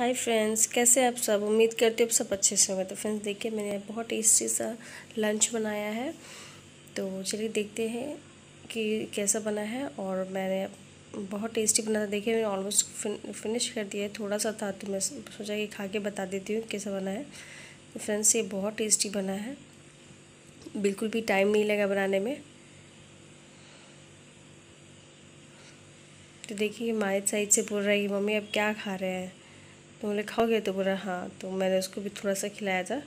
hi friends कैसे आप सब उम्मीद करते हो आप सब अच्छे से होंगे तो फ्रेंड्स देखिए मैंने बहुत टेस्टी सा लंच बनाया है तो चलिए देखते हैं कि कैसा बना है और मैंने बहुत टेस्टी बना था देखिए मैंने ऑलमोस्ट फिन, फिनिश कर दिया है थोड़ा सा था तो मैं सोचा कि खा के बता देती हूँ कैसा बना है तो फ्रेंड्स ये बहुत टेस्टी बना है बिल्कुल भी टाइम नहीं लगा बनाने में तो देखिए माए साइड से बोल रही है मम्मी अब क्या खा रहे हैं तो बोले खाओगे तो बोला हाँ तो मैंने उसको भी थोड़ा सा खिलाया था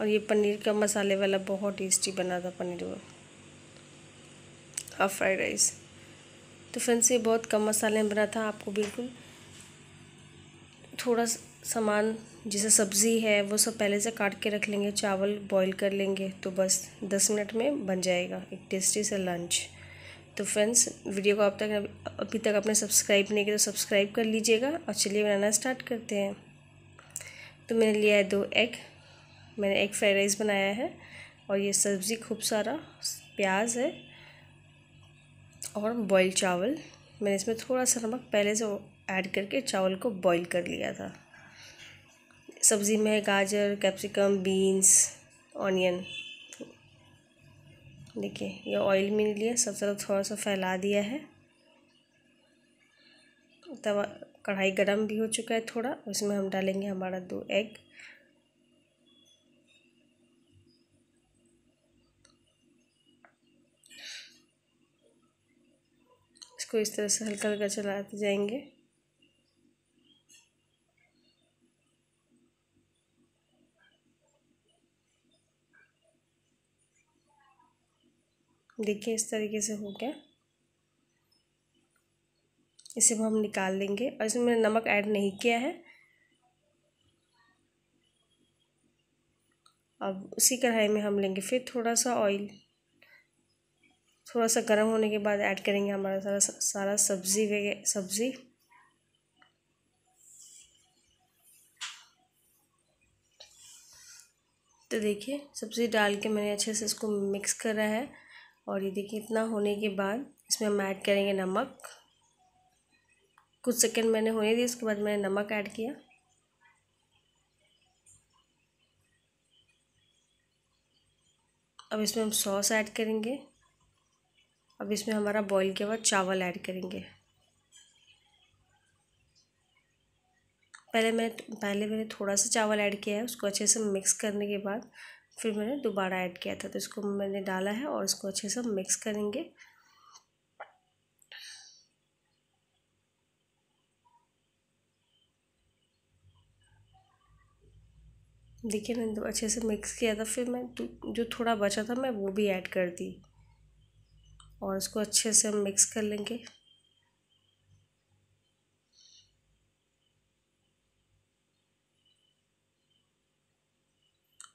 और ये पनीर का मसाले वाला बहुत टेस्टी बना था पनीर वो हाफ फ्राइड राइस तो फ्रेंड्स ये बहुत कम मसाले में बना था आपको बिल्कुल थोड़ा सामान जैसे सब्ज़ी है वो सब पहले से काट के रख लेंगे चावल बॉईल कर लेंगे तो बस दस मिनट में बन जाएगा एक टेस्टी सा लंच तो फ्रेंड्स वीडियो को आप तक अभी तक आपने सब्सक्राइब नहीं किया तो सब्सक्राइब कर लीजिएगा और चलिए बनाना स्टार्ट करते हैं तो मैंने लिया है दो एग मैंने एग फ्राइड राइस बनाया है और ये सब्ज़ी खूब सारा प्याज है और बॉयल चावल मैंने इसमें थोड़ा सा नमक पहले से ऐड करके चावल को बॉईल कर लिया था सब्ज़ी में गाजर कैप्सिकम बीन्स ऑनियन देखिए ये ऑयल मिल लिया सब तरफ थोड़ा सा फैला दिया है तब कढ़ाई गर्म भी हो चुका है थोड़ा उसमें हम डालेंगे हमारा दो एग इसको इस तरह से हल्का हल्का चलाते जाएंगे देखिए इस तरीके से हो गया इसे हम निकाल लेंगे और इसमें मैंने नमक ऐड नहीं किया है अब उसी कढ़ाई में हम लेंगे फिर थोड़ा सा ऑयल थोड़ा सा गर्म होने के बाद ऐड करेंगे हमारा सारा सारा सब्ज़ी वगैरह सब्ज़ी तो देखिए सब्ज़ी डाल के मैंने अच्छे से इसको मिक्स करा है और ये देखिए इतना होने के बाद इसमें हम ऐड करेंगे नमक कुछ सेकंड मैंने होने दिए उसके बाद मैंने नमक ऐड किया अब इसमें हम सॉस ऐड करेंगे अब इसमें हमारा बॉईल के बाद चावल ऐड करेंगे पहले मैं पहले मैंने थोड़ा सा चावल ऐड किया है उसको अच्छे से मिक्स करने के बाद फिर मैंने दोबारा ऐड किया था तो इसको मैंने डाला है और इसको अच्छे से मिक्स करेंगे देखिए मैंने अच्छे से मिक्स किया था फिर मैं जो थोड़ा बचा था मैं वो भी ऐड कर दी और इसको अच्छे से हम मिक्स कर लेंगे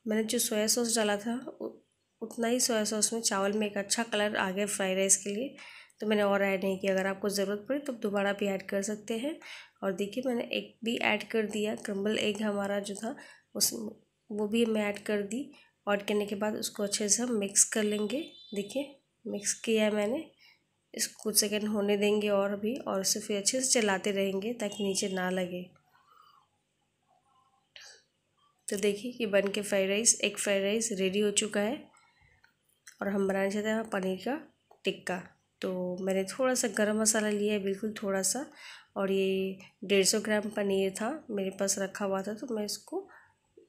मैंने जो सोया सॉस डाला था उतना ही सोया सॉस में चावल में एक अच्छा कलर आ गया फ्राई राइस के लिए तो मैंने और ऐड नहीं किया अगर आपको ज़रूरत पड़े तो दोबारा भी ऐड कर सकते हैं और देखिए मैंने एक भी ऐड कर दिया क्रम्बल एग हमारा जो था उस वो भी मैं ऐड कर दी ऑड करने के बाद उसको अच्छे से हम मिक्स कर लेंगे देखिए मिक्स किया है मैंने इस कुछ सेकेंड होने देंगे और भी और उसे फिर अच्छे से चलाते रहेंगे ताकि नीचे ना लगे तो देखिए कि बन के फ्राइड राइस एक फ्राइड राइस रेडी हो चुका है और हम बनाना चाहते हैं पनीर का टिक्का तो मैंने थोड़ा सा गरम मसाला लिया है बिल्कुल थोड़ा सा और ये डेढ़ सौ ग्राम पनीर था मेरे पास रखा हुआ था तो मैं इसको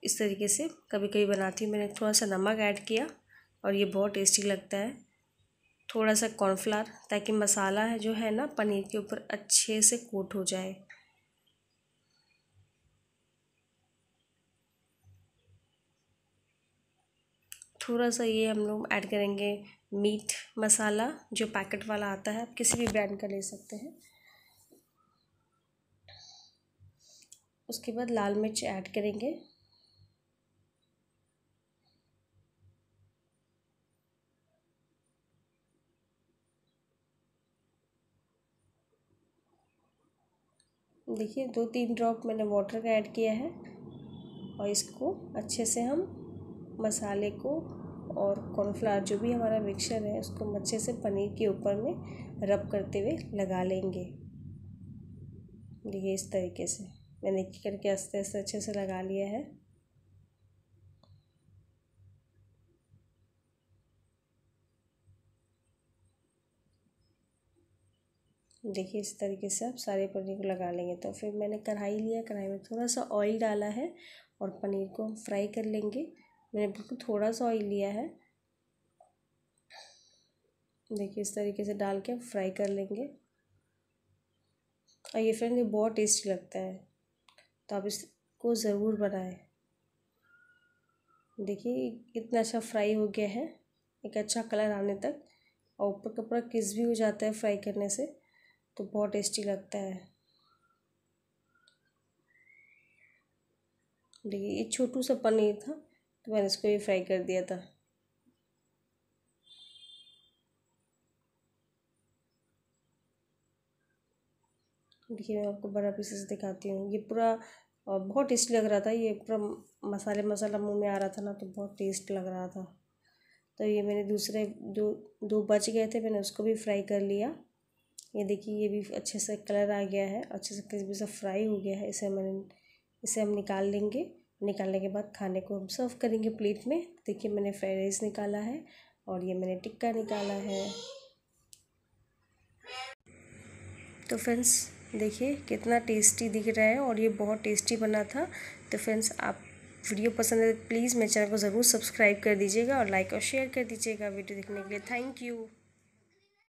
इस तरीके से कभी कभी बनाती हूँ मैंने थोड़ा सा नमक ऐड किया और ये बहुत टेस्टी लगता है थोड़ा सा कॉर्नफ्लावर ताकि मसाला है जो है ना पनीर के ऊपर अच्छे से कोट हो जाए थोड़ा सा ये हम लोग ऐड करेंगे मीट मसाला जो पैकेट वाला आता है आप किसी भी ब्रांड का ले सकते हैं उसके बाद लाल मिर्च ऐड करेंगे देखिए दो तीन ड्रॉप मैंने वाटर का ऐड किया है और इसको अच्छे से हम मसाले को और कॉर्नफ्लावर जो भी हमारा मिक्सर है उसको अच्छे से पनीर के ऊपर में रब करते हुए लगा लेंगे देखिए इस तरीके से मैंने एक करके आस्ते आस्ते अच्छे से लगा लिया है देखिए इस तरीके से आप सारे पनीर को लगा लेंगे तो फिर मैंने कढ़ाई लिया कढ़ाई में थोड़ा सा ऑयल डाला है और पनीर को हम फ्राई कर लेंगे मैंने बिल्कुल थोड़ा सा ऑयल लिया है देखिए इस तरीके से डाल के फ्राई कर लेंगे और ये फ्रेंड ये बहुत टेस्टी लगता है तो आप इसको ज़रूर बनाएं देखिए इतना अच्छा फ्राई हो गया है एक अच्छा कलर आने तक और ऊपर का पूरा किस भी हो जाता है फ्राई करने से तो बहुत टेस्टी लगता है देखिए ये छोटू सा पनीर था तो मैंने इसको भी फ्राई कर दिया था देखिए मैं आपको बड़ा पीसेस दिखाती हूँ ये पूरा बहुत टेस्ट लग रहा था ये पूरा मसाले मसाला मुंह में आ रहा था ना तो बहुत टेस्ट लग रहा था तो ये मैंने दूसरे जो दो बच गए थे मैंने उसको भी फ्राई कर लिया ये देखिए ये भी अच्छे से कलर आ गया है अच्छे से किसी भी से फ्राई हो गया है इसे मैंने इसे हम निकाल लेंगे निकालने के बाद खाने को हम सर्व करेंगे प्लेट में देखिए मैंने फ्राइड राइस निकाला है और ये मैंने टिक्का निकाला है तो फ्रेंड्स देखिए कितना टेस्टी दिख रहा है और ये बहुत टेस्टी बना था तो फ्रेंड्स आप वीडियो पसंद है प्लीज़ तो मेरे चैनल को ज़रूर सब्सक्राइब कर दीजिएगा और लाइक और शेयर कर दीजिएगा वीडियो देखने के लिए थैंक यू